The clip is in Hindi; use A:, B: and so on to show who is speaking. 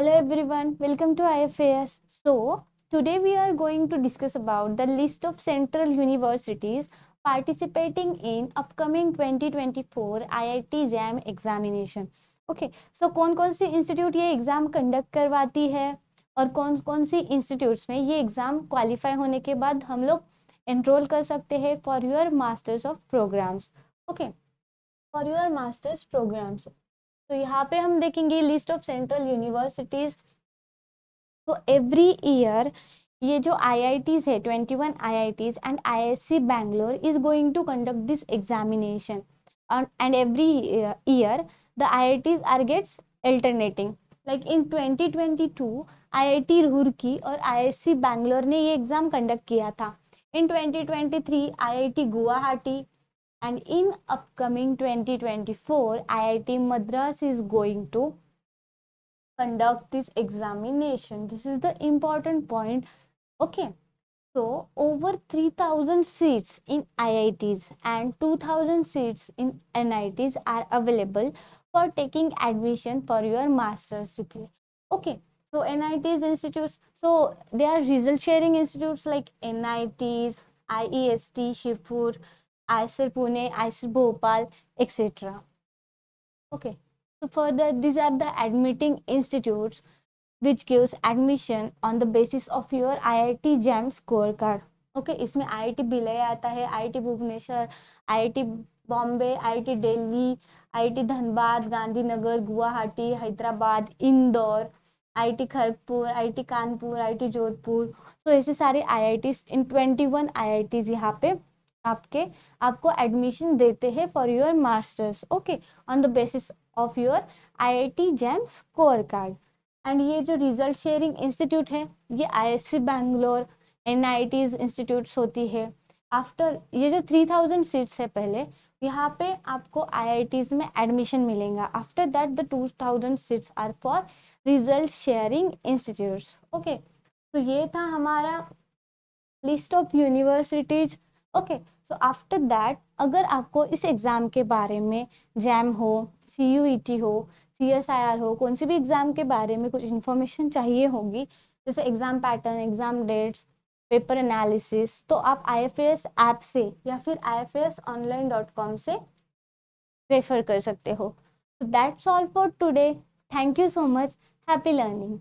A: Hello everyone, welcome to IFAS. So, today we are going to discuss about the list of central universities participating in upcoming 2024 IIT JAM examination. Okay, so कौन कौन सी इंस्टीट्यूट ये एग्ज़ाम कंडक्ट करवाती है और कौन कौन सी इंस्टीट्यूट्स में ये एग्ज़ाम क्वालिफाई होने के बाद हम लोग एनरोल कर सकते हैं for your masters of programmes okay for your masters programmes तो यहाँ पे हम देखेंगे लिस्ट ऑफ सेंट्रल यूनिवर्सिटीज़ तो एवरी ईयर ये जो आईआईटीज़ है twenty one Ts and IISc Bangalore is going to conduct this examination Ts are gates the like in twenty twenty two I 2022 T Roorkee और सी बैंगलोर ने ये एग्ज़ाम कंडक्ट किया था I 2023 T Guwahati and in upcoming 2024 IIT Madras is going to conduct this examination this is the important point okay so over 3000 seats in IITs and 2000 seats in NITs are available for taking admission for your master's degree okay so NITs institutes so they are result sharing institutes like NITs IEST Shipur Pune Bhopal etcetera okay Bhopal, further these are the admitting institute which gives admission on the basis of your I I T JAM score card okay इसमें आई आई टी भिलाई आता है I I T Bhubaneswar I I T Bombay I I T Delhi I I T Dhanbad Gandhinagar Guwahati Hyderabad Indore I IIT Kharagpur T Kanpur I T Jodhpur तो ऐसे सारे I I tease in twenty one I I Ts यहाँ पे आपके आपको एडमिशन देते हैं for your masters okay on the basis of your IIT JAM score card and ये जो रिजल्ट शेयरिंग इंस्टीट्यूट है ये आईएससी बैंगलोर एन इंस्टीट्यूट्स होती है आफ्टर ये जो 3000 सीट्स है पहले यहाँ पे आपको आईआईटीज़ में एडमिशन मिलेगा after that the 2000 seats are for result sharing institutes okay तो ये था हमारा list of universities okay so after that अगर आपको इस एग्ज़ाम के बारे में जैम हो सी यू ई टी हो सी एस आई आर हो कौन सी भी एग्ज़ाम के बारे में कुछ इन्फॉर्मेशन चाहिए होगी जैसे exam pattern exam dates paper analysis तो आप आई एफ एस ऐप से या फिर I F S online dot com से रेफर कर सकते हो तो that's all for today thank you so much happy learning